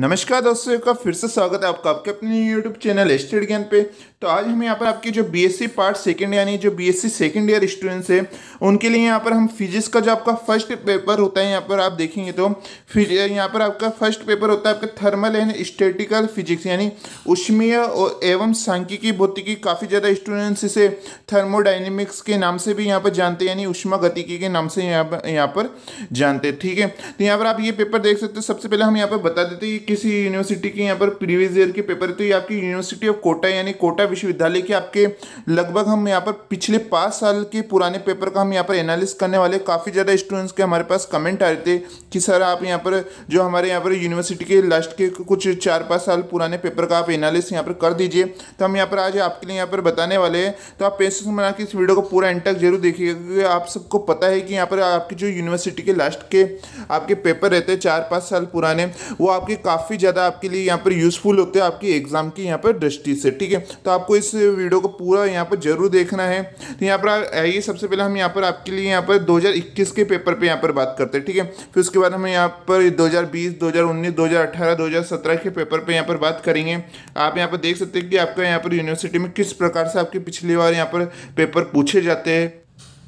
नमस्कार दोस्तों का फिर से स्वागत है आपका आपके अपने YouTube चैनल एस्टेड ज्ञान पे तो आज हम यहाँ पर आपके जो सी पार्ट सेकंड यानी जो B S C second year students हैं उनके लिए यहाँ पर हम फिजिक्स का जो आपका फर्स्ट पेपर होता है यहाँ पर आप देखेंगे तो फिज यहाँ पर आपका फर्स्ट पेपर होता है आपका थर्मल एंड स्टेटिकल फिजिक्स यानी उष्मीय और एवं सांख्यिकी भौतिकी काफ़ी ज़्यादा स्टूडेंट्स इसे थर्मोडाइनमिक्स के नाम से भी यहाँ पर जानते हैं यानी उष्मा गतिकी के नाम से यहाँ पर यहाँ पर जानते हैं ठीक है तो यहाँ पर आप ये पेपर देख सकते हो सबसे पहले हम यहाँ पर बता देते हैं किसी यूनिवर्सिटी के यहाँ पर प्रीवियस ईयर के पेपर है तो ये आपकी यूनिवर्सिटी ऑफ कोटा यानी कोटा विश्वविद्यालय के आपके लगभग हम यहाँ पर पिछले पाँच साल के पुराने पेपर का हम यहाँ पर एनालिस करने वाले काफ़ी ज़्यादा स्टूडेंट्स के हमारे पास कमेंट आ रहे थे कि सर आप यहाँ पर जो हमारे यहाँ पर यूनिवर्सिटी के लास्ट के कुछ चार पाँच साल पुराने पेपर का आप एनालिस यहाँ पर कर दीजिए तो हम यहाँ पर आज आपके लिए यहाँ पर बताने वाले हैं तो आप पेशेंस बना के इस वीडियो को पूरा एंड तक जरूर देखिएगा क्योंकि आप सबको पता है कि यहाँ पर आपकी जो यूनिवर्सिटी के लास्ट के आपके पेपर रहते हैं चार पाँच साल पुराने वो आपके काफ़ी ज़्यादा आपके लिए यहाँ पर यूज़फुल होते हैं आपकी एग्ज़ाम की यहाँ पर दृष्टि से ठीक है तो आपको इस वीडियो को पूरा यहाँ पर जरूर देखना है तो यहाँ पर आइए सबसे पहले हम यहाँ पर आपके लिए यहाँ पर 2021 के पेपर पे यहाँ पर बात करते हैं ठीक है फिर उसके बाद हम यहाँ पर 2020, 2019, 2018, 2017 के पेपर पर यहाँ पर बात करेंगे आप यहाँ पर देख सकते हैं कि आपका यहाँ पर यूनिवर्सिटी में किस प्रकार से आपके पिछली बार यहाँ पर पेपर पूछे जाते हैं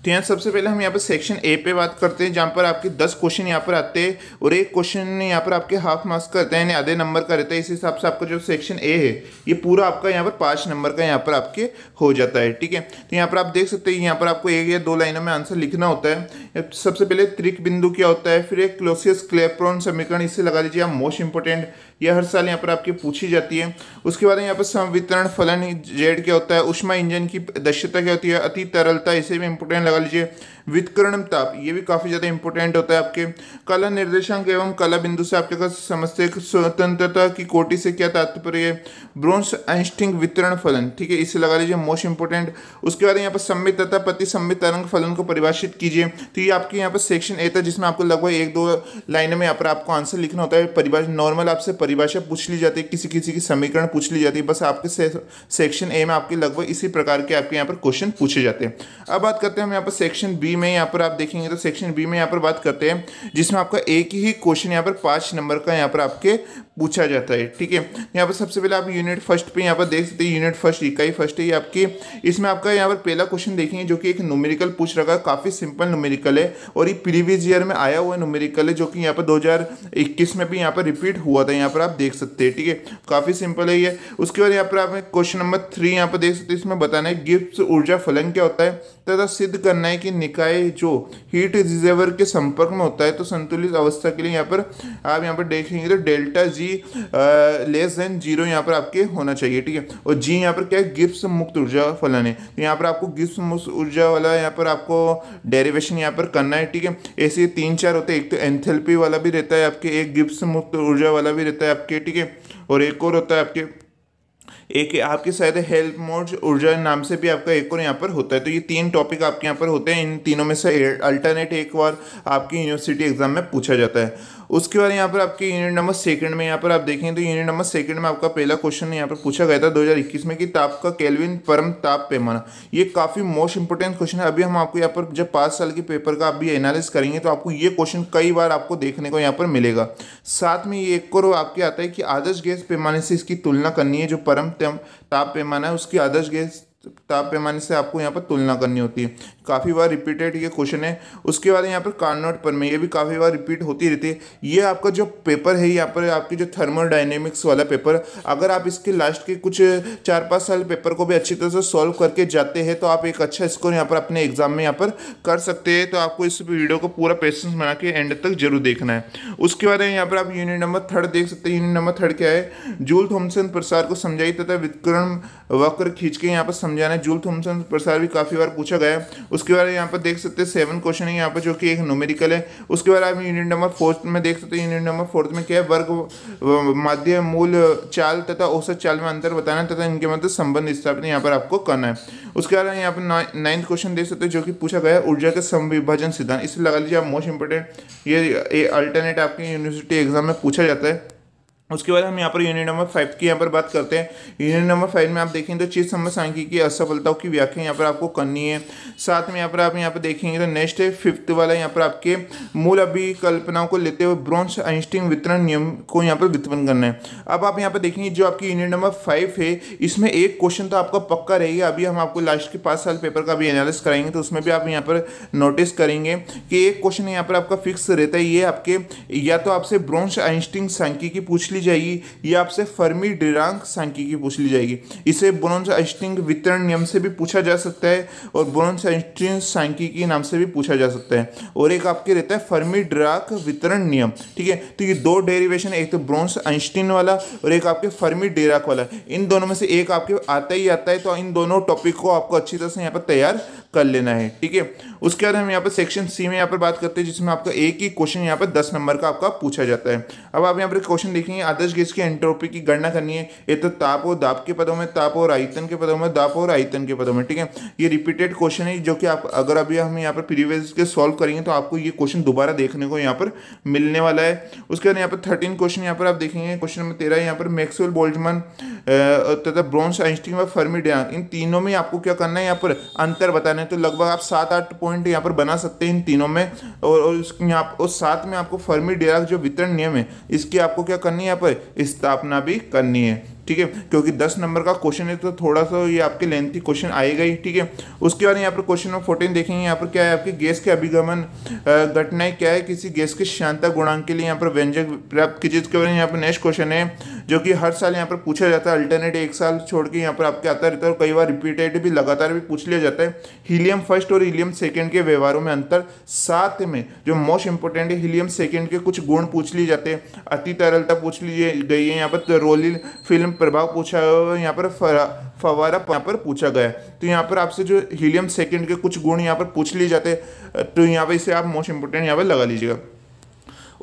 तो यहाँ सबसे पहले हम यहाँ पर सेक्शन ए पे बात करते हैं जहाँ पर आपके दस क्वेश्चन यहाँ पर आते हैं और एक क्वेश्चन यहाँ पर आपके हाफ मार्क्स का रहता है यानी आधे नंबर का रहता है इस हिसाब से आपका जो सेक्शन ए है ये पूरा आपका यहाँ पर पाँच नंबर का यहाँ पर आपके हो जाता है ठीक है तो यहाँ पर आप देख सकते हैं यहाँ पर आपको एक या दो लाइनों में आंसर लिखना होता है सबसे पहले त्रिक बिंदु क्या होता है फिर एक क्लोसियस क्लेप्रॉन समीकरण इसे लगा लीजिए आप मोस्ट इंपॉर्टेंट यह हर साल यहाँ पर आपकी पूछी जाती है उसके बाद यहाँ पर संवितरण फलन जेड क्या होता है उष्मा इंजन की दक्षता क्या होती है अति तरलता इसे भी इंपोर्टेंट लगा लीजिए वितकरण ताप ये भी काफ़ी ज़्यादा इंपोर्टेंट होता है आपके कला निर्देशांक एवं कला बिंदु से आपके पास समस्त स्वतंत्रता की कोटि से क्या तात्पर्य है ब्रोन्स एंस्टिंग वितरण फलन ठीक है इसे लगा लीजिए मोस्ट इंपोर्टेंट उसके बाद यहाँ पर सम्मित तथा पति सम्मित तरंग फलन को परिभाषित कीजिए तो ये आपके यहाँ पर सेक्शन ए था जिसमें आपको लगभग एक दो लाइनों में यहाँ पर आपको आंसर लिखना होता है परिभाषित नॉर्मल आपसे परिभाषा पूछ ली जाती है किसी किसी की समीकरण पूछ ली जाती है बस आपके से, सेक्शन ए में आपके लगभग इसी प्रकार के आपके यहाँ पर क्वेश्चन पूछे जाते हैं अब बात करते हैं हम यहाँ पर सेक्शन बी में यहाँ पर आप देखेंगे तो सेक्शन बी में यहाँ पर बात करते हैं जिसमें आपका एक ही क्वेश्चन यहाँ पर पाँच नंबर का यहाँ पर आपके पूछा जाता है ठीक है यहाँ पर सबसे पहले आप यूनिट फर्स्ट पे यहाँ पर देख सकते हैं यूनिट फर्स्ट इकाई फर्स्ट है आपके इसमें आपका यहाँ पर पहला क्वेश्चन देखेंगे जो कि एक नोमेरिकल पूछ रखा है काफ़ी सिंपल न्यूमेरिकल है और ये प्रीवियस ईयर में आया हुआ न्यूमेरिकल है जो कि यहाँ पर 2021 में भी यहाँ पर रिपीट हुआ था यहाँ पर आप देख सकते हैं ठीक है काफ़ी सिंपल है ये उसके बाद यहाँ पर आप क्वेश्चन नंबर थ्री यहाँ पर देख सकते हैं इसमें बताना है गिफ्ट ऊर्जा फलन क्या होता है तथा सिद्ध करना है कि निकाय जो हीट रिजर्वर के संपर्क में होता है तो संतुलित अवस्था के लिए यहाँ पर आप यहाँ पर देखेंगे तो delta G energy less than zero यहाँ पर आपके होना चाहिए ठीक है और जी यहाँ पर क्या है गिप्स मुक्त ऊर्जा फलन है तो यहाँ पर आपको गिप्स मुक्त ऊर्जा वाला यहाँ पर आपको डेरिवेशन यहाँ पर करना है ठीक है ऐसे तीन चार होते हैं एक तो एंथेल्पी वाला भी रहता है आपके एक गिप्स मुक्त ऊर्जा वाला भी रहता है आपके ठीक है और एक और होता है आपके एक आपके शायद हेल्प मोड ऊर्जा नाम से भी आपका एक और यहाँ पर होता है तो ये तीन टॉपिक आपके यहाँ पर होते हैं इन तीनों में से अल्टरनेट एक बार आपकी यूनिवर्सिटी एग्जाम में पूछा जाता है उसके बाद यहाँ पर आपके यूनिट नंबर सेकंड में यहाँ पर आप देखें तो यूनिट नंबर सेकंड में आपका पहला क्वेश्चन यहाँ पर पूछा गया था 2021 में कि ताप का केल्विन परम ताप पैमाना ये काफ़ी मोस्ट इंपॉर्टेंट क्वेश्चन है अभी हम आपको यहाँ पर जब पाँच साल के पेपर का आप भी एनालिस करेंगे तो आपको ये क्वेश्चन कई बार आपको देखने को यहाँ पर मिलेगा साथ में ये एक और आपके आता है कि आदर्श गैस पैमाने से इसकी तुलना करनी है जो परम ताप पैमाना है उसकी आदर्श गैस ताप पैमाने से आपको यहाँ पर तुलना करनी होती है काफ़ी बार रिपीटेड ये क्वेश्चन है उसके बाद यहाँ पर कार्नोट पर में ये भी काफ़ी बार रिपीट होती रहती है ये आपका जो पेपर है यहाँ पर आपकी जो थर्मल डायनेमिक्स वाला पेपर अगर आप इसके लास्ट के कुछ चार पाँच साल पेपर को भी अच्छी तरह से सॉल्व करके जाते हैं तो आप एक अच्छा स्कोर यहाँ पर अपने एग्जाम में यहाँ पर कर सकते हैं तो आपको इस वीडियो को पूरा पेशेंस बना के एंड तक जरूर देखना है उसके बाद यहाँ पर आप यूनिट नंबर थर्ड देख सकते हैं यूनिट नंबर थर्ड क्या है जूल थॉमसन प्रसार को समझाई तथा विक्रम वक्र खींच के यहाँ पर समझाना है जूल थॉमसन प्रसार भी काफ़ी बार पूछा गया उसके बाद यहाँ पर देख सकते हैं सेवन क्वेश्चन है यहाँ पर जो कि एक नोमेरिकल है उसके बाद आप यूनिट नंबर फोर्थ में देख सकते हैं यूनिट नंबर फोर्थ में क्या है वर्ग माध्य मूल चाल तथा औसत चाल में अंतर बताना तथा इनके मतलब संबंध स्थापित यहाँ पर आपको करना है उसके बाद यहाँ पर नाइन्थ क्वेश्चन देख सकते हैं जो कि पूछा गया है ऊर्जा के संविभाजन सिद्धांत इसे लगा लीजिए आप मोस्ट इंपॉर्टेंट ये अल्टरनेट आपके यूनिवर्सिटी एग्जाम में पूछा जाता है उसके बाद हम यहाँ पर यूनिट नंबर फाइव की यहाँ पर बात करते हैं यूनिट नंबर फाइव में आप देखेंगे तो चीज समझ सांख्य की असफलताओं की व्याख्या यहाँ पर आपको करनी है साथ में यहाँ पर आप यहाँ पर देखेंगे तो नेक्स्ट है फिफ्थ वाला यहाँ पर आपके मूल अभिकल्पनाओं को लेते हुए ब्रॉन्स आइंस्टीन वितरण नियम को यहाँ पर वितरण करना है अब आप यहाँ पर देखेंगे जो आपकी यूनिट नंबर फाइव है इसमें एक क्वेश्चन तो आपका पक्का रहेगा अभी हम आपको लास्ट के पाँच साल पेपर का भी एनालिस कराएंगे तो उसमें भी आप यहाँ पर नोटिस करेंगे कि एक क्वेश्चन यहाँ पर आपका फिक्स रहता है ये आपके या तो आपसे ब्रॉन्स आइंस्टीन सांख्यिकी पूछ ली जाएगी या आपसे फर्मी डिरांग सांख्यिकी पूछ ली जाएगी इसे बोनोन्स आइंस्टीन वितरण नियम से भी पूछा जा सकता है और बोनोन्स आइंस्टीन सांख्यिकी नाम से भी पूछा जा सकता है और एक आपके रहता है फर्मी डिराक वितरण नियम ठीक है तो ये दो डेरिवेशन एक तो ब्रोन्स आइंस्टीन वाला और एक आपके फर्मी डिराक वाला इन दोनों में से एक आपके आता ही आता है तो इन दोनों टॉपिक को आपको अच्छी तरह से यहाँ पर तैयार कर लेना है ठीक है उसके बाद हम यहाँ पर सेक्शन सी में यहाँ पर बात करते हैं जिसमें आपका एक ही क्वेश्चन यहाँ पर दस नंबर का आपका पूछा जाता है अब आप यहाँ पर क्वेश्चन देखेंगे आदर्श गैस की एंट्रोपी की गणना करनी है ये तो ताप और दाप के पदों में ताप और आयतन के पदों में दाप और आयतन के पदों में ठीक है ये रिपीटेड क्वेश्चन है जो कि आप अगर अभी हम यहाँ पर प्रीवियस के सॉल्व करेंगे तो आपको ये क्वेश्चन दोबारा देखने को यहाँ पर मिलने वाला है उसके बाद यहाँ पर थर्टीन क्वेश्चन यहाँ पर आप देखेंगे क्वेश्चन नंबर तेरह यहाँ पर मैक्सवेल बोल्जमन तथा ब्रॉन्स आइंस्टीन व फर्मिडियान इन तीनों में आपको क्या करना है यहाँ पर अंतर बताना है तो लगभग आप सात आठ पॉइंट यहाँ पर बना सकते हैं इन तीनों में और, उस यहाँ और साथ में आपको फर्मी डिराक जो वितरण नियम है इसकी आपको क्या करनी है पर स्थापना भी करनी है ठीक है क्योंकि दस नंबर का क्वेश्चन है तो थोड़ा सा ये आपके लेंथी क्वेश्चन आएगा ही ठीक है उसके बाद यहाँ पर क्वेश्चन नंबर फोर्टीन देखेंगे यहाँ पर क्या है आपके गैस के अभिगमन घटनाएं क्या है किसी गैस के शांता गुणांक के लिए यहाँ पर व्यंजक प्राप्त कीजिए इसके बाद यहाँ पर नेक्स्ट क्वेश्चन है जो कि हर साल यहाँ पर पूछा जाता है अल्टरनेट एक साल छोड़ के यहाँ पर आपके आता रहता है और कई बार रिपीटेड भी लगातार भी पूछ लिया जाता है हीलियम फर्स्ट और हीलियम सेकेंड के व्यवहारों में अंतर साथ में जो मोस्ट इंपॉर्टेंट है हीलियम सेकेंड के कुछ गुण पूछ लिए जाते हैं अति तरलता पूछ ली गई है यहाँ पर रोलिन फिल्म प्रभाव पूछा गया है यहाँ पर फवारा यहाँ पर पूछा गया है तो यहाँ पर आपसे जो हीलियम सेकेंड के कुछ गुण यहाँ पर पूछ लिए जाते तो यहाँ पर इसे आप मोस्ट इंपोर्टेंट यहाँ पर लगा लीजिएगा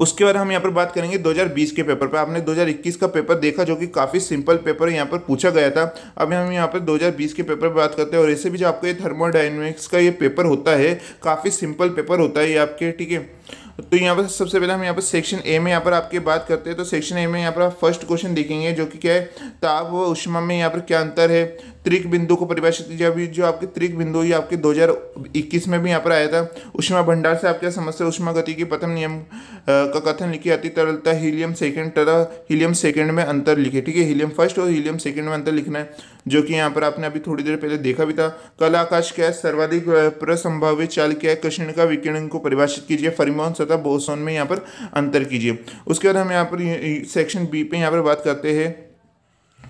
उसके बाद हम यहाँ पर बात करेंगे 2020 के पेपर पर आपने 2021 का पेपर देखा जो कि काफ़ी सिंपल पेपर यहाँ पर पूछा गया था अब हम यहाँ पर 2020 के पेपर पर बात करते हैं और ऐसे भी जो आपका ये थर्मोडाइनमिक्स का ये पेपर होता है काफ़ी सिंपल पेपर होता है ये आपके ठीक है तो यहाँ पर सबसे पहले हम यहाँ पर सेक्शन ए में यहाँ पर आपके बात करते हैं तो सेक्शन ए में यहाँ पर आप फर्स्ट क्वेश्चन देखेंगे जो कि क्या है ताप व उष्मा में यहाँ पर क्या अंतर है त्रिक बिंदु को परिभाषित किया अभी जो आपके त्रिक बिंदु ये आपके 2021 में भी यहाँ पर आया था उष्मा भंडार से आप क्या समझते उष्मा गति के प्रथम नियम का कथन लिखी अति तरलता हीलियम सेकंड तरह हीलियम सेकंड में अंतर लिखे ठीक है हीलियम फर्स्ट और हीलियम सेकंड में अंतर लिखना है जो कि यहाँ पर आपने अभी थोड़ी देर पहले देखा भी था कला आकाश क्या है सर्वाधिक प्रसंभावित चाल क्या है कृष्ण का विकिरण को परिभाषित कीजिए फरिमोन तथा बोसोन में यहाँ पर अंतर कीजिए उसके बाद हम यहाँ पर सेक्शन बी पे यहाँ पर बात करते हैं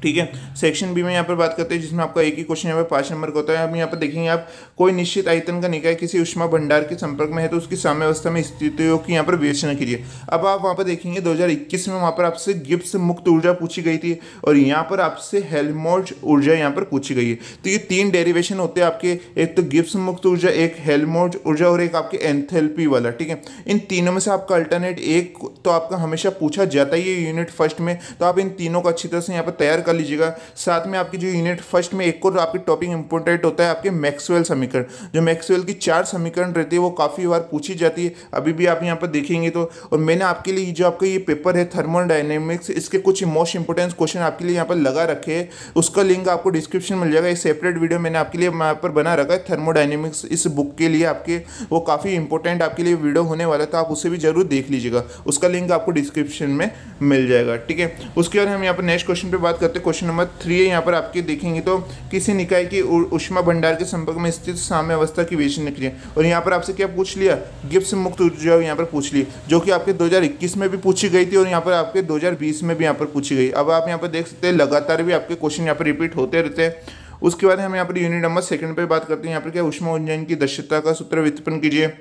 ठीक है सेक्शन बी में यहाँ पर बात करते हैं जिसमें आपका एक ही क्वेश्चन यहाँ पर पांच नंबर का होता है अब यहाँ पर देखेंगे आप कोई निश्चित आयतन का निकाय किसी उष्मा भंडार के संपर्क में है तो उसकी साम्यवस्था में स्थितियों की यहाँ पर विवेचना कीजिए अब आप वहाँ पर देखेंगे 2021 में वहाँ पर आपसे गिब्स मुक्त ऊर्जा पूछी गई थी और यहाँ पर आपसे हेलमोल्ट ऊर्जा यहाँ पर पूछी गई है तो ये तीन डेरिवेशन होते हैं आपके एक तो गिप्स मुक्त ऊर्जा एक हेलमोल्ट ऊर्जा और एक आपके एंथेल्पी वाला ठीक है इन तीनों में से आपका अल्टरनेट एक तो आपका हमेशा पूछा जाता ही है यूनिट फर्स्ट में तो आप इन तीनों को अच्छी तरह से यहाँ पर तैयार कर कर लीजिएगा साथ में आपकी जो यूनिट फर्स्ट में एक और आपकी टॉपिक इंपोर्टेंट होता है आपके मैक्सवेल समीकरण जो मैक्सवेल की चार समीकरण रहती है वो काफ़ी बार पूछी जाती है अभी भी आप यहाँ पर देखेंगे तो और मैंने आपके लिए जो आपका ये पेपर है थर्मल डायनेमिक्स इसके कुछ मोस्ट इंपोर्टेंस क्वेश्चन आपके लिए यहाँ पर लगा रखे है उसका लिंक आपको डिस्क्रिप्शन मिल जाएगा ये सेपरेट वीडियो मैंने आपके लिए यहाँ पर बना रखा है थर्मोडाइनेमिक्स इस बुक के लिए आपके वो काफ़ी इंपॉर्टेंट आपके लिए वीडियो होने वाला था तो आप उसे भी जरूर देख लीजिएगा उसका लिंक आपको डिस्क्रिप्शन में मिल जाएगा ठीक है उसके बाद हम यहाँ पर नेक्स्ट क्वेश्चन पर बात करते क्वेश्चन नंबर थ्री है यहाँ पर आपके देखेंगे तो किसी निकाय की उष्मा भंडार के संपर्क में स्थित साम्य अवस्था की विवेचन है और यहाँ पर आपसे क्या पूछ लिया गिप्स मुक्त ऊर्जा यहाँ पर पूछ ली जो कि आपके 2021 में भी पूछी गई थी और यहाँ पर आपके 2020 में भी यहाँ पर पूछी गई अब आप यहाँ पर देख सकते हैं लगातार भी आपके क्वेश्चन यहाँ पर रिपीट होते रहते हैं उसके बाद हम यहाँ पर यूनिट नंबर सेकंड पे बात करते हैं यहाँ पर क्या उष्मा उज्जैन की दक्षता का सूत्र वित्पन्न कीजिए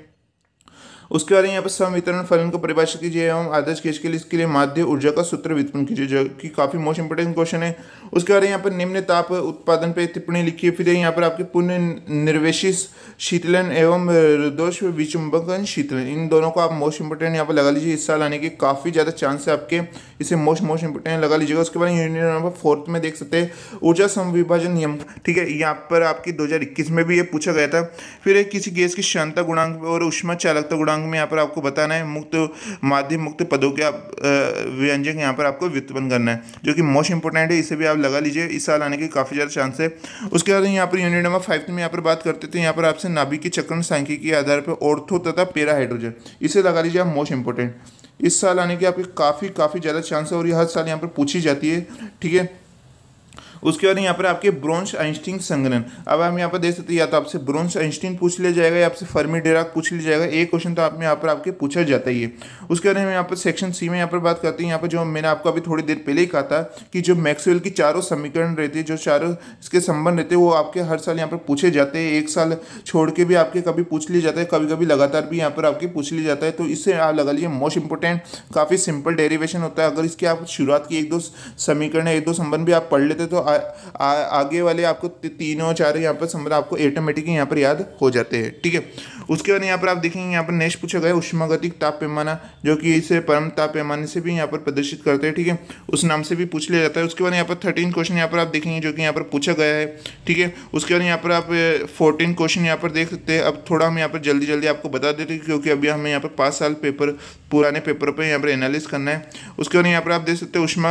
उसके बाद यहाँ पर संवितरण फलन को परिभाषित कीजिए एवं आदर्श केस के लिए इसके लिए माध्य ऊर्जा का सूत्र वितरण कीजिए जो कि काफ़ी मोस्ट इंपोर्टेंट क्वेश्चन है उसके बाद यहाँ पर निम्न ताप उत्पादन पर टिप्पणी लिखिए फिर यहाँ पर आपके पुण्य निर्वेशित शीतलन एवं रुदोष विचुंबकन शीतलन इन दोनों को आप मोस्ट इंपोर्टेंट यहाँ पर लगा लीजिए इस साल आने के काफ़ी ज़्यादा चांस है आपके इसे मोस्ट मोस्ट इंपोर्टेंट लगा लीजिएगा उसके बाद यूनियन नंबर फोर्थ में देख सकते हैं ऊर्जा समविभाजन नियम ठीक है यहाँ पर आपकी दो में भी ये पूछा गया था फिर किसी गैस की शांता गुणांक और उष्मा चालकता गुणांक अंग में यहाँ पर आपको बताना है मुक्त माध्यम मुक्त पदों के आप व्यंजक यहाँ पर आपको व्युत्पन्न करना है जो कि मोस्ट इंपॉर्टेंट है इसे भी आप लगा लीजिए इस साल आने के काफ़ी ज़्यादा चांस है उसके बाद यहाँ पर यूनिट नंबर फाइव में यहाँ पर बात करते थे यहाँ पर आपसे नाभिक के चक्रण सांख्य के आधार पर ऑर्थो तथा पेरा हाइड्रोजन इसे लगा लीजिए आप मोस्ट इंपॉर्टेंट इस साल आने के आपके काफ़ी काफ़ी ज़्यादा चांस है और यह हर साल यहाँ पर पूछी जाती है ठीक है उसके बाद यहाँ पर आपके ब्रोंस आइंस्टीन संग्रहण अब हम यहाँ पर देख सकते हैं या तो आपसे ब्रोंस आइंस्टीन पूछ लिया जाएगा या आपसे फर्मी डेरा पूछ लिया जाएगा एक क्वेश्चन तो आप यहाँ पर आपके पूछा जाता ही है उसके बाद हम यहाँ पर सेक्शन सी में यहाँ पर बात करते हैं यहाँ पर जो मैंने आपको अभी थोड़ी देर पहले ही कहा था कि जो मैक्सवेल की चारों समीकरण रहती है जो चारों इसके संबंध रहते हैं वो आपके हर साल यहाँ पर पूछे जाते हैं एक साल छोड़ के भी आपके कभी पूछ लिए जाता है कभी कभी लगातार भी यहाँ पर आपके पूछ लिया जाता है तो इससे आप लगा लीजिए मोस्ट इंपॉर्टेंट काफ़ी सिंपल डेरिवेशन होता है अगर इसकी आप शुरुआत की एक दो समीकरण एक दो संबंध भी आप पढ़ लेते तो आ, आगे वाले आपको तीनों चार यहाँ पर संबंध आपको ऑटोमेटिक यहाँ पर याद हो जाते हैं ठीक है उसके बाद यहाँ पर आप देखेंगे यहाँ पर नेक्स्ट पूछा गया उष्मागतिक ताप पैमाना जो कि इसे परम ताप पैमाने से भी यहाँ पर प्रदर्शित करते हैं ठीक है उस नाम से भी पूछ लिया जाता है उसके बाद यहाँ पर थर्टीन क्वेश्चन यहाँ पर आप देखेंगे जो कि यहाँ पर पूछा गया है ठीक है उसके बाद यहाँ पर आप फोर्टीन क्वेश्चन यहाँ पर देख सकते हैं अब थोड़ा हम यहाँ पर जल्दी जल्दी आपको बता देते हैं क्योंकि अभी हमें यहाँ पर पाँच साल पेपर पुराने पेपर पर यहाँ पर एनालिस करना है उसके बाद यहाँ पर आप देख सकते हैं उष्मा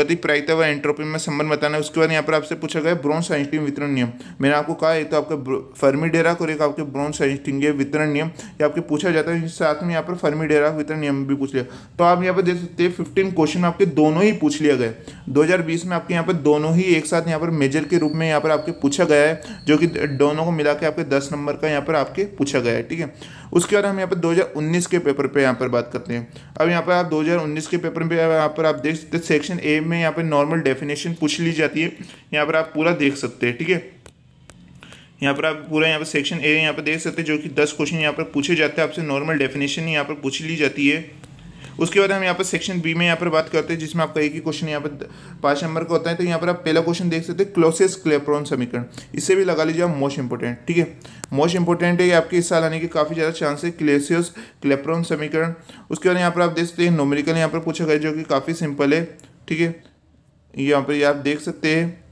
गति प्रायता व एंट्रोपी में संबंध बताना है उसके बाद यहाँ पर आपसे पूछा गया ब्रॉन्स आइंस्टीन वितरण नियम मैंने आपको कहा एक तो आपके फर्मी डेरा और एक आपके ब्रॉन्स आइंस्टीन देंगे वितरण नियम ये आपके पूछा जाता है साथ में यहाँ पर फर्मी डेरा वितरण नियम भी पूछ लिया तो आप यहाँ पर देख सकते हैं फिफ्टीन क्वेश्चन आपके दोनों ही पूछ लिया गया दो में आपके यहाँ पर दोनों ही एक साथ यहाँ पर मेजर के रूप में यहाँ पर आपके पूछा गया है जो कि दोनों को मिला के आपके दस नंबर का यहाँ पर आपके पूछा गया है ठीक है उसके बाद हम यहाँ पर 2019 के पेपर पे यहाँ पर बात करते हैं अब यहाँ पर आप 2019 के पेपर पे यहाँ पर आप देख सकते हैं सेक्शन ए में यहाँ पर नॉर्मल डेफिनेशन पूछ ली जाती है यहाँ पर आप पूरा देख सकते हैं ठीक है थीके? यहाँ पर आप पूरा यहाँ पर सेक्शन ए यहाँ पर देख सकते हैं जो कि दस क्वेश्चन यहाँ पर पूछे जाते हैं आपसे नॉर्मल डेफिनेशन यहाँ पर पूछ ली जाती है उसके बाद हम यहाँ पर सेक्शन बी में यहाँ पर बात करते हैं जिसमें आपका एक ही क्वेश्चन यहाँ पर पाँच नंबर का होता है तो यहाँ पर आप पहला क्वेश्चन देख सकते हैं क्लोसेस क्लेप्रॉन समीकरण इससे भी लगा लीजिए आप मोस्ट इंपॉर्टेंट ठीक है मोस्ट इंपॉर्टेंट है ये आपके इस साल आने के काफ़ी ज़्यादा चांस है क्लेसियस क्लेप्रॉन समीकरण उसके बाद यहाँ पर आप देख सकते हैं नोमरिकल यहाँ पर पूछा गया जो कि काफ़ी सिंपल है ठीक है यहाँ पर आप देख सकते हैं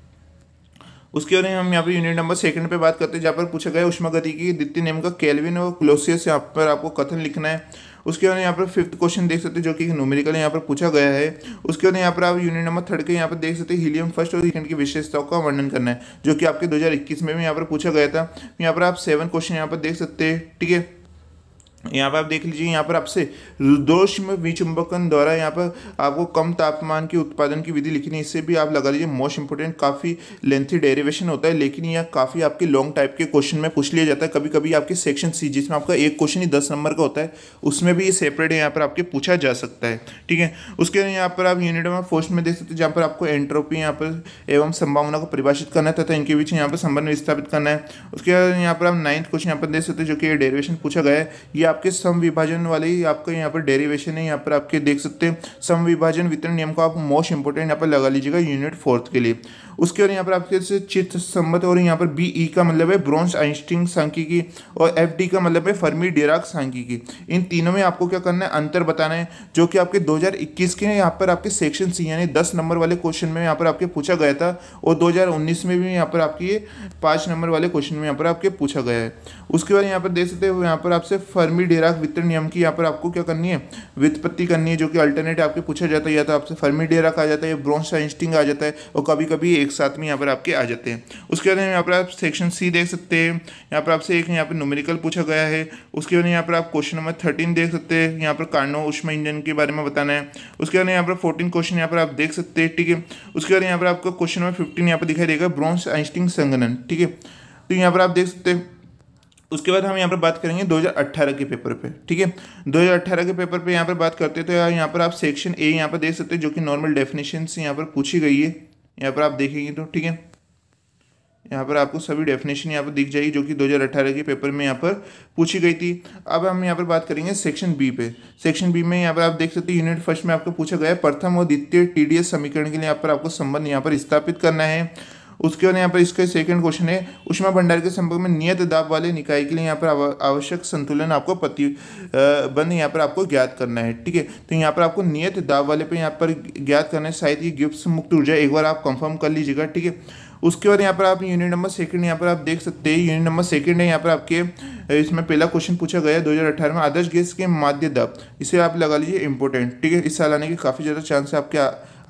उसके बाद हम यहाँ पर यूनिट नंबर सेकंड पे बात करते हैं जहाँ पर पूछा गया उष्मागति की द्वितीय नियम का कैलविन और क्लोसियस यहाँ पर आपको कथन लिखना है उसके बाद यहाँ पर फिफ्थ क्वेश्चन देख सकते हैं जो कि न्यूमेरिकल यहाँ पर पूछा गया है उसके बाद यहाँ पर आप यूनिट नंबर थर्ड के यहाँ पर देख सकते हैं हीलियम फर्स्ट और सेकंड की विशेषताओं का वर्णन करना है जो कि आपके दो में भी यहाँ पर पूछा गया था यहाँ पर आप सेवन क्वेश्चन यहाँ पर देख सकते हैं ठीक है यहाँ पर आप देख लीजिए यहाँ पर आपसे रुद्रोष में विचुंबकन द्वारा यहाँ पर आपको कम तापमान के उत्पादन की विधि लिखनी है इससे भी आप लगा लीजिए मोस्ट इंपोर्टेंट काफ़ी लेंथी डेरिवेशन होता है लेकिन यह काफ़ी आपके लॉन्ग टाइप के क्वेश्चन में पूछ लिया जाता है कभी कभी आपके सेक्शन सी जिसमें आपका एक क्वेश्चन ही दस नंबर का होता है उसमें भी ये सेपरेट यहाँ पर आपके पूछा जा सकता है ठीक है उसके बाद यहाँ पर आप यूनिट ऑफ फोर्स में देख सकते हैं जहाँ पर आपको एंट्रोपी यहाँ पर एवं संभावना को परिभाषित करना है तथा इनके बीच यहाँ पर संबंध स्थापित करना है उसके बाद यहाँ पर आप नाइन्थ क्वेश्चन यहाँ पर देख सकते हैं जो कि डेरिवेशन पूछा गया है या आपके सम समविभाजन वाली आपके यहाँ पर डेरिवेशन है यहाँ पर आपके देख सकते हैं सम विभाजन वितरण नियम को आप मोस्ट इंपॉर्टेंट यहाँ पर लगा लीजिएगा यूनिट फोर्थ के लिए उसके और यहाँ पर आपके से चित्त संबंध और यहाँ पर बी ई का मतलब है ब्रॉन्स आइंस्टिंग की और एफ डी का मतलब है फर्मी डेराक की इन तीनों में आपको क्या करना है अंतर बताना है जो कि आपके 2021 के हैं यहाँ पर आपके सेक्शन सी यानी 10 नंबर वाले क्वेश्चन में यहाँ पर आपके पूछा गया था और 2019 में भी यहाँ पर आपकी ये पाँच नंबर वाले क्वेश्चन में यहाँ पर आपके पूछा गया है उसके बाद यहाँ पर देख सकते हो यहाँ पर आपसे फर्मी सभी डेराक वितरण नियम की यहाँ पर आपको क्या करनी है व्युत्पत्ति करनी है जो कि अल्टरनेट आपके पूछा जाता है या तो आपसे फर्मी डेराक आ जाता है या ब्रॉन्स साइंस्टिंग आ जाता है और कभी कभी एक साथ में यहाँ पर आपके आ जाते हैं उसके बाद यहाँ पर आप सेक्शन सी देख सकते हैं यहाँ पर आपसे एक यहाँ पर न्यूमेरिकल पूछा गया है उसके बाद यहाँ पर आप क्वेश्चन नंबर थर्टीन देख सकते हैं यहाँ पर कार्नो उष्मा इंजन के बारे में बताना है उसके बाद यहाँ पर फोर्टीन क्वेश्चन यहाँ पर आप देख सकते हैं ठीक है उसके बाद यहाँ पर आपका क्वेश्चन नंबर फिफ्टीन यहाँ पर दिखाई देगा ब्रॉन्स आइंस्टिंग संगनन ठीक है तो यहाँ पर आप देख सकते हैं उसके बाद हम यहाँ पर बात करेंगे 2018 के पेपर पे ठीक है 2018 के पेपर पे यहाँ पर बात करते तो यहाँ पर आप सेक्शन ए यहाँ पर देख सकते हैं जो कि नॉर्मल डेफिनेशन से यहाँ पर पूछी गई है यहाँ पर आप देखेंगे तो ठीक है यहाँ पर आपको सभी डेफिनेशन यहाँ पर दिख जाएगी जो कि 2018 के पेपर में यहाँ पर पूछी गई थी अब हम यहाँ पर बात करेंगे सेक्शन बी पे सेक्शन बी में यहाँ पर आप देख सकते हैं यूनिट फर्स्ट में आपको पूछा गया है प्रथम और द्वितीय टीडीएस समीकरण के लिए यहाँ पर आपको संबंध यहाँ पर स्थापित करना है उसके बाद यहाँ पर इसका सेकंड क्वेश्चन है उष्मा भंडार के संपर्क में नियत दाब वाले निकाय के लिए यहाँ पर आवश्यक संतुलन आपको पति बंद यहाँ पर आपको ज्ञात करना है ठीक है तो यहाँ पर आपको नियत दाब वाले पे यहाँ पर ज्ञात करना है शायद ये गिफ्ट मुक्त ऊर्जा एक बार आप कंफर्म कर लीजिएगा ठीक है उसके बाद यहाँ पर आप यूनिट नंबर सेकंड यहाँ पर आप देख सकते हैं यूनिट नंबर सेकंड है यहाँ पर आपके इसमें पहला क्वेश्चन पूछा गया है 2018 में आदर्श गैस के माध्य दब इसे आप लगा लीजिए इंपोर्टेंट ठीक है इस साल आने के काफ़ी ज़्यादा चांस है आपके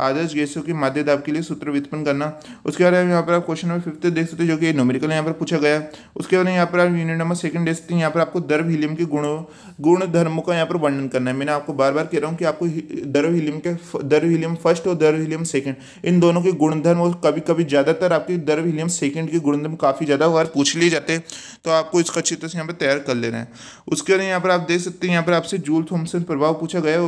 आदर्श गैसों की माध्य दाब के लिए सूत्र वित्पन्न करना उसके बाद यहाँ पर आप क्वेश्चन नंबर फिफ्थ देख सकते हैं जो कि नोमेरिकल यहाँ पर पूछा गया उसके बाद यहाँ पर आप यूनिट नंबर सेकंड देख सकते हैं यहाँ पर आपको दर्व हिलियम के गुणों गुण धर्मों का यहाँ पर वर्णन करना है मैंने आपको बार बार कह रहा हूँ कि आपको दर्व हिलियम के दर्व हिलियम फर्स्ट और दर्व हिलियम सेकंड इन दोनों के गुणधर्म और कभी कभी ज़्यादातर आपके दर्व हिलियम सेकंड के गुणधर्म काफ़ी ज़्यादा बार पूछ लिए जाते हैं तो आपको इसका अच्छी तरह से यहाँ पर तैयार कर लेना है उसके बाद यहाँ पर आप देख सकते हैं यहाँ पर आपसे जूल थोमसन प्रभाव पूछा गया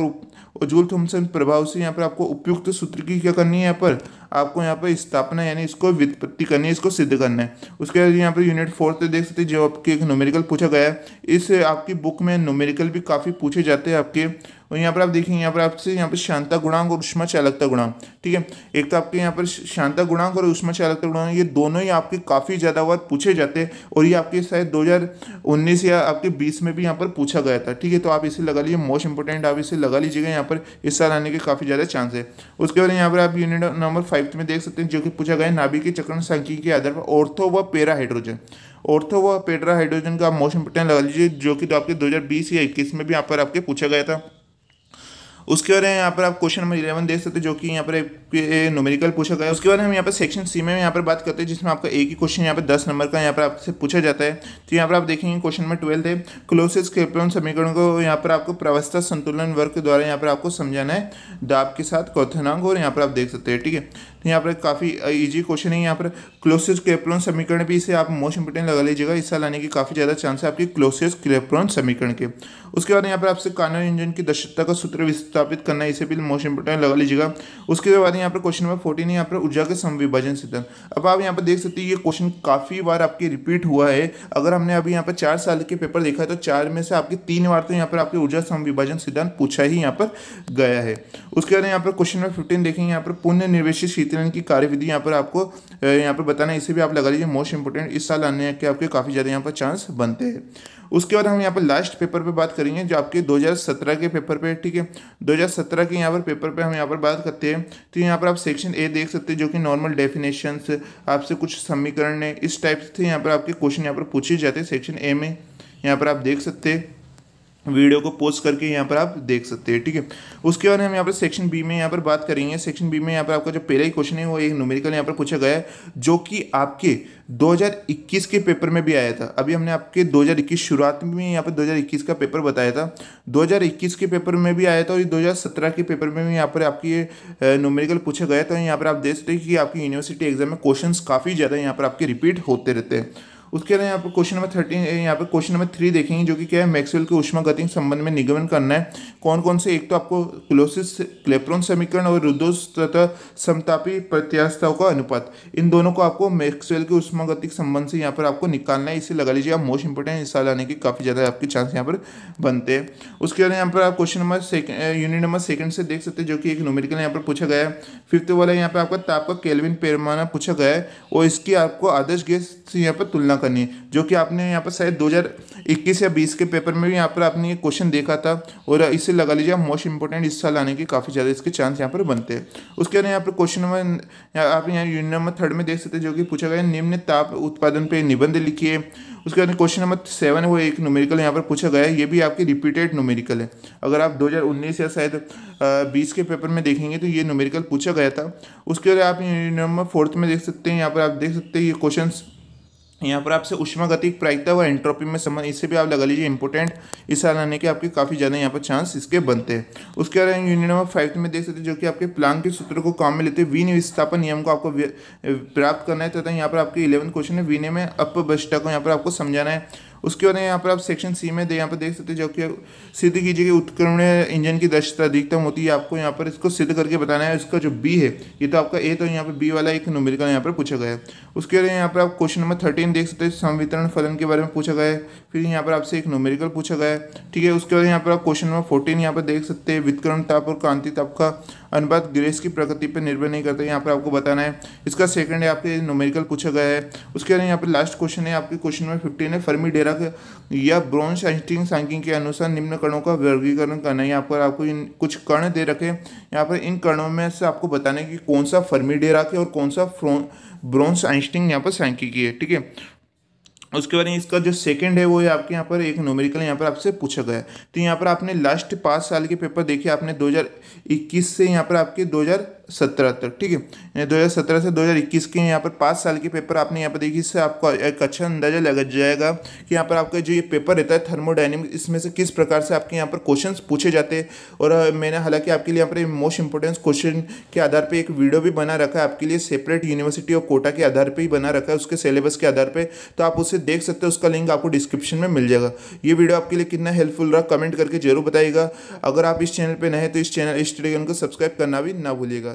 और जूल थोमसन प्रभाव से यहाँ पर आपको उपयुक्त सूत्र की क्या करनी है यहाँ पर आपको यहाँ पर स्थापना यानी इसको वित्पत्ति करनी है इसको सिद्ध करना है उसके बाद यहाँ पर यूनिट फोर्थ देख सकते हैं जो आपके एक न्यूमेरिकल पूछा गया है इस आपकी बुक में न्यूमेरिकल भी काफ़ी पूछे जाते हैं आपके और यहाँ पर आप देखेंगे यहाँ पर आपसे यहाँ पर शांता गुणांक और उष्मा चालकता गुणांक ठीक है एक तो आपके यहाँ पर शांता गुणांक और उष्मा चालकता गुणांक ये दोनों ही आपके काफ़ी ज़्यादा बार पूछे जाते हैं और ये आपके शायद 2019 या आपके 20 में भी यहाँ पर पूछा गया था ठीक है तो आप इसे लगा लीजिए मोस्ट इंपॉर्टेंट आप इसे लगा लीजिएगा यहाँ पर इस साल आने के काफ़ी ज़्यादा चांस है उसके बाद यहाँ पर आप यूनिट नंबर फाइव में देख सकते हैं जो कि पूछा गया नाभिक के चक्रण संख्या के आधार पर ऑर्थो व पेरा हाइड्रोजन ऑर्थो व पेट्रा हाइड्रोजन का आप मोस्ट इंपॉर्टेंट लगा लीजिए जो कि तो आपके 2020 या 21 में भी यहाँ पर आपके पूछा गया था उसके और यहाँ पर आप क्वेश्चन नंबर इलेवन देख सकते हो जो कि यहाँ पर पे नोमेरिकल पूछा गया उसके बाद हम यहाँ पर सेक्शन सी में यहाँ पर बात करते हैं जिसमें आपका एक ही क्वेश्चन यहाँ पर दस नंबर का यहाँ पर आपसे पूछा जाता है तो यहाँ पर आप देखेंगे क्वेश्चन नंबर ट्वेल्थ है क्लोसेस क्रिप्लन समीकरण को यहाँ पर आपको प्रवस्था संतुलन वर्ग के द्वारा यहाँ पर आपको समझाना है दाब के साथ कौथनांग और यहाँ पर आप देख सकते हैं ठीक है तो यहाँ पर काफ़ी ईजी क्वेश्चन है यहाँ पर क्लोसेस क्रेप्लोन समीकरण भी इसे आप मोस्ट इंपोर्टेंट लगा लीजिएगा इस साल आने की काफ़ी ज़्यादा चांस है आपकी क्लोसेस क्रेप्लोन समीकरण के उसके बाद यहाँ पर आपसे कानून इंजन की दक्षता का सूत्र विस्थापित करना है इसे भी मोस्ट इंपोर्टेंट लगा लीजिएगा उसके बाद यहाँ पर क्वेश्चन नंबर फोर्टीन है यहाँ पर ऊर्जा के समविभाजन सिद्धांत अब आप यहाँ पर देख सकते हैं ये क्वेश्चन काफ़ी बार आपके रिपीट हुआ है अगर हमने अभी यहाँ पर चार साल के पेपर देखा है तो चार में से आपके तीन बार तो यहाँ पर आपके ऊर्जा समविभाजन सिद्धांत पूछा ही यहाँ पर गया है उसके बाद यहाँ पर क्वेश्चन नंबर फिफ्टीन देखेंगे यहाँ पर पुण्य निर्वेशित शीतलन की कार्यविधि यहाँ पर आपको यहाँ पर बताना इसे भी आप लगा लीजिए मोस्ट इंपॉर्टेंट इस साल आने के आपके काफ़ी ज़्यादा यहाँ पर चांस बनते हैं उसके बाद हम यहाँ पर लास्ट पेपर पे बात करेंगे जो आपके 2017 के पेपर पे ठीक है 2017 के यहाँ पर पेपर पे हम यहाँ पर बात करते हैं तो यहाँ पर आप सेक्शन ए देख सकते हैं जो कि नॉर्मल डेफिनेशन आपसे कुछ समीकरण है इस टाइप से यहाँ पर आपके क्वेश्चन यहाँ पर पूछे जाते हैं सेक्शन ए में यहाँ पर आप देख सकते हैं वीडियो को पोस्ट करके यहाँ पर आप देख सकते हैं ठीक है उसके बाद हम यहाँ पर सेक्शन बी में यहाँ पर बात करेंगे सेक्शन बी में यहाँ पर आपका जो पहला ही क्वेश्चन है वो एक न्यूमेरिकल यहाँ पर पूछा गया है जो कि आपके 2021 के पेपर में भी आया था अभी हमने आपके 2021 शुरुआत में यहाँ पर 2021 का पेपर बताया था 2021 के पेपर में भी आया था और दो के पेपर में भी यहाँ पर आपकी ये न्यूमेरिकल पूछा गया था यहाँ पर आप देख सकते हैं कि आपकी यूनिवर्सिटी एग्जाम में क्वेश्चन काफ़ी ज़्यादा यहाँ पर आपके रिपीट होते रहते हैं उसके अलावा यहाँ पर क्वेश्चन नंबर थर्टीन यहाँ पर क्वेश्चन नंबर थ्री देखेंगे जो कि क्या है मैक्सवेल के उष्मा गति संबंध में निगमन करना है कौन कौन से एक तो आपको क्लोसिस क्लेप्रोन समीकरण और रुदोस तथा समतापी प्रत्यास्थाओं का अनुपात इन दोनों को आपको मैक्सवेल के उष्मागतिक संबंध से यहाँ पर आपको निकालना है इसे लगा लीजिए आप मोस्ट इंपॉर्टेंट हिस्सा लाने के काफ़ी ज़्यादा आपके चांस यहाँ पर बनते हैं उसके अलावा यहाँ पर आप question number second unit number second से देख सकते हैं जो कि एक न्यूमेरिकल यहाँ पर पूछा गया है फिफ्थ वाला यहाँ पर आपका ताप का केलविन पैमाना पूछा गया है और इसकी आपको आदर्श गैस से यहाँ पर तुलना करनी है जो कि आपने यहाँ पर शायद 2021 या 20 के पेपर में भी यहाँ पर आपने ये क्वेश्चन देखा था और इसे लगा लीजिए मोस्ट इंपॉर्टेंट इस साल आने के काफ़ी ज़्यादा इसके चांस यहाँ पर बनते हैं उसके बाद यहाँ पर क्वेश्चन नंबर आप यहाँ यूनिट नंबर थर्ड में देख सकते हैं जो कि पूछा गया निम्न ताप उत्पादन पर निबंध लिखिए उसके बाद क्वेश्चन नंबर सेवन वो एक न्यूमेरिकल यहाँ पर पूछा गया है ये भी आपके रिपीटेड न्यूमेरिकल है अगर आप 2019 या शायद 20 के पेपर में देखेंगे तो ये न्यूमेरिकल पूछा गया था उसके बाद आप नंबर फोर्थ में देख सकते हैं यहाँ पर आप देख सकते हैं ये क्वेश्चन यहाँ पर आपसे उष्मागतिक प्रायिकता और एंट्रोपी में संबंध इससे भी आप लगा लीजिए इंपोर्टेंट इस साल आने के आपके काफ़ी ज़्यादा यहाँ पर चांस इसके बनते हैं उसके बाद यूनिट नंबर फाइव में देख सकते हैं जो कि आपके प्लान के सूत्र को काम में लेते हैं वीन विस्थापन नियम को आपको प्राप्त करना है तथा यहाँ पर आपके इलेवन क्वेश्चन है वीने में अपभ्रष्टा को यहाँ पर आपको समझाना है उसके बाद यहाँ पर आप सेक्शन सी में यहाँ पर देख सकते हैं जो कि सिद्ध कीजिए कि उत्क्रमण इंजन की दक्षता अधिकतम होती है आपको यहाँ पर इसको सिद्ध करके बताना है इसका जो बी है ये तो आपका ए तो यहाँ पर बी वाला एक न्यूमेरिकल यहाँ पर पूछा गया है उसके बाद यहाँ पर आप क्वेश्चन नंबर थर्टीन देख सकते हैं संवितरण फलन के बारे में पूछा गया है फिर यहाँ पर आपसे एक नोमेरिकल पूछा गया है ठीक है उसके बाद यहाँ पर आप क्वेश्चन नंबर फोर्टीन यहाँ पर देख सकते हैं वितकरण ताप और क्रांति ताप का अनुपात ग्रेस की प्रगति पर निर्भर नहीं करता यहाँ पर आपको बताना है इसका सेकंड है आपके नोमेरिकल पूछा गया है उसके बाद यहाँ पर लास्ट क्वेश्चन है आपके क्वेश्चन नंबर फिफ्टीन है फर्मी डेरा या ब्रॉन्स आइंस्टीन सांकिंग के अनुसार निम्न कणों का वर्गीकरण करना है यहाँ पर आपको इन कुछ कर्ण दे रखे यहाँ पर इन कर्णों में से आपको बताना है कि कौन सा फर्मी डेरा के और कौन सा ब्रॉन्स आइंस्टीन यहाँ पर सांकी की है ठीक है उसके बाद इसका जो सेकंड है वो है आपके यहाँ पर एक नोमेरिकल यहाँ पर आपसे पूछा गया है तो यहाँ पर आपने लास्ट पाँच साल के पेपर देखे आपने 2021 से यहाँ पर आपके सत्रह तक ठीक है यानी दो हज़ार सत्रह से दो हज़ार इक्कीस के यहाँ पर पाँच साल के पेपर आपने यहाँ पर देखी इससे आपको एक अच्छा अंदाजा लग जाएगा कि यहाँ पर आपका जो ये पेपर रहता है थर्मोडाइनमिक इसमें से किस प्रकार से आपके यहाँ पर क्वेश्चन पूछे जाते हैं और मैंने हालांकि आपके लिए यहाँ पर मोस्ट इंपॉर्टेंस क्वेश्चन के आधार पर एक वीडियो भी बना रखा है आपके लिए सेपरेट यूनिवर्सिटी और कोटा के आधार पर ही बना रखा है उसके सिलेबस के आधार पर तो आप उसे देख सकते हो उसका लिंक आपको डिस्क्रिप्शन में मिल जाएगा ये वीडियो आपके लिए कितना हेल्पफुल रहा कमेंट करके जरूर बताइएगा अगर आप इस चैनल पर नए तो इस चैनल इस टेलीग्राम को सब्सक्राइब करना भी ना भूलिएगा